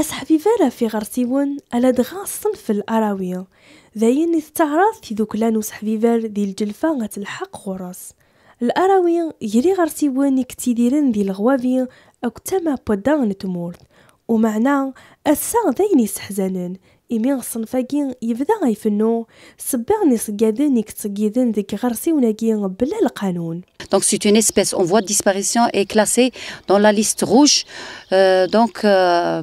أسحبي فارا في غرسيون ألا دغا الصنف الأراوية ذاين استعراض في ذوك لانوس حبيبار ذي الجلفة غتلحق غرس الأراوية يري غرسيون كتيديرن ذي الغوافية أو كتما بودان تمورت ومعنى أسا ذاين يسحزنن إمي غصنفاكي يبدا غيفنو سباغني صقادن يكتسقيدن ذيك غرسي وناكي بلا القانون Donc c'est une espèce en voie de disparition et classée dans la liste rouge. Euh, donc euh,